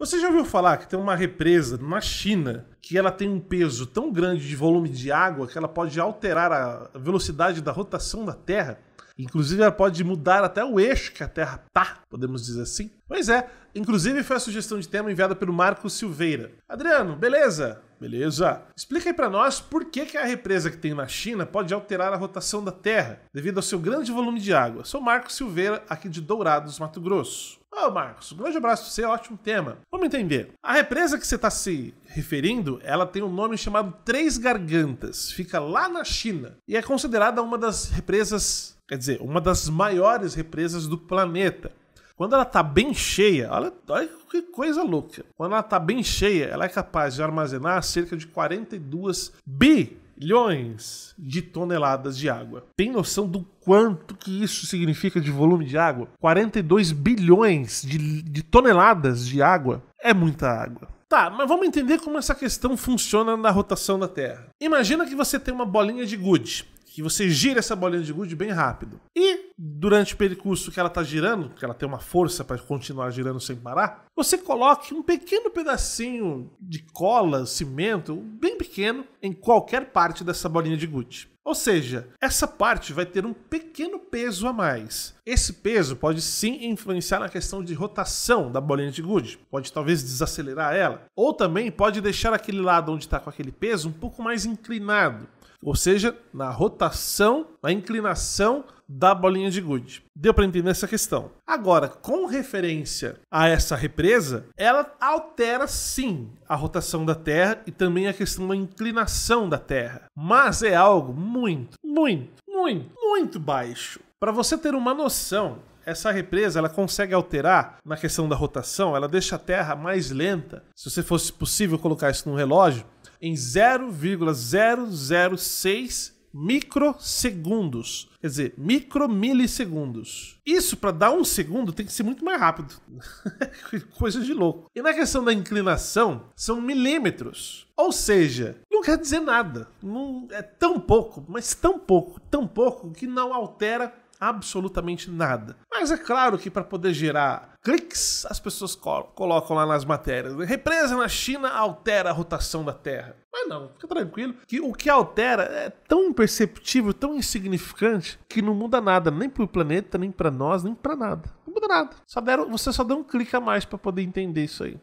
Você já ouviu falar que tem uma represa na China que ela tem um peso tão grande de volume de água que ela pode alterar a velocidade da rotação da Terra? Inclusive, ela pode mudar até o eixo que a Terra tá, podemos dizer assim. Pois é, inclusive foi a sugestão de tema enviada pelo Marcos Silveira. Adriano, beleza? Beleza. Explica aí para nós por que, que a represa que tem na China pode alterar a rotação da Terra devido ao seu grande volume de água. Sou Marcos Silveira, aqui de Dourados, Mato Grosso. Ô oh, Marcos, um grande abraço pra você, ótimo tema. Vamos entender. A represa que você está se referindo, ela tem um nome chamado Três Gargantas. Fica lá na China e é considerada uma das represas, quer dizer, uma das maiores represas do planeta. Quando ela tá bem cheia, olha, olha que coisa louca. Quando ela tá bem cheia, ela é capaz de armazenar cerca de 42 bilhões de toneladas de água. Tem noção do quanto que isso significa de volume de água? 42 bilhões de, de, toneladas de água é muita água. Tá, mas vamos entender como essa questão funciona na rotação da Terra. Imagina que você tem uma bolinha de gude, que você gira essa bolinha de gude bem rápido. E durante o percurso que ela está girando, que ela tem uma força para continuar girando sem parar, você coloque um pequeno pedacinho de cola, cimento, bem pequeno, em qualquer parte dessa bolinha de gude. Ou seja, essa parte vai ter um pequeno peso a mais. Esse peso pode sim influenciar na questão de rotação da bolinha de gude, pode talvez desacelerar ela, ou também pode deixar aquele lado onde está com aquele peso um pouco mais inclinado, ou seja, na rotação, na inclinação da bolinha de gude. Deu para entender essa questão. Agora, com referência a essa represa, ela altera sim a rotação da Terra e também a questão da inclinação da Terra. Mas é algo muito, muito, muito, muito baixo. Para você ter uma noção, essa represa ela consegue alterar na questão da rotação, ela deixa a Terra mais lenta. Se você fosse possível colocar isso num relógio, em 0,006 microsegundos. Quer dizer, micromilissegundos. Isso, para dar um segundo, tem que ser muito mais rápido. Coisa de louco. E na questão da inclinação, são milímetros. Ou seja, não quer dizer nada. Não, é tão pouco, mas tão pouco, tão pouco, que não altera absolutamente nada. Mas é claro que para poder gerar cliques, as pessoas colocam lá nas matérias. Represa na China altera a rotação da Terra. Mas não, fica tranquilo que o que altera é tão imperceptível, tão insignificante, que não muda nada, nem para o planeta, nem para nós, nem para nada. Não muda nada. Só deram, você só deu um clique a mais para poder entender isso aí.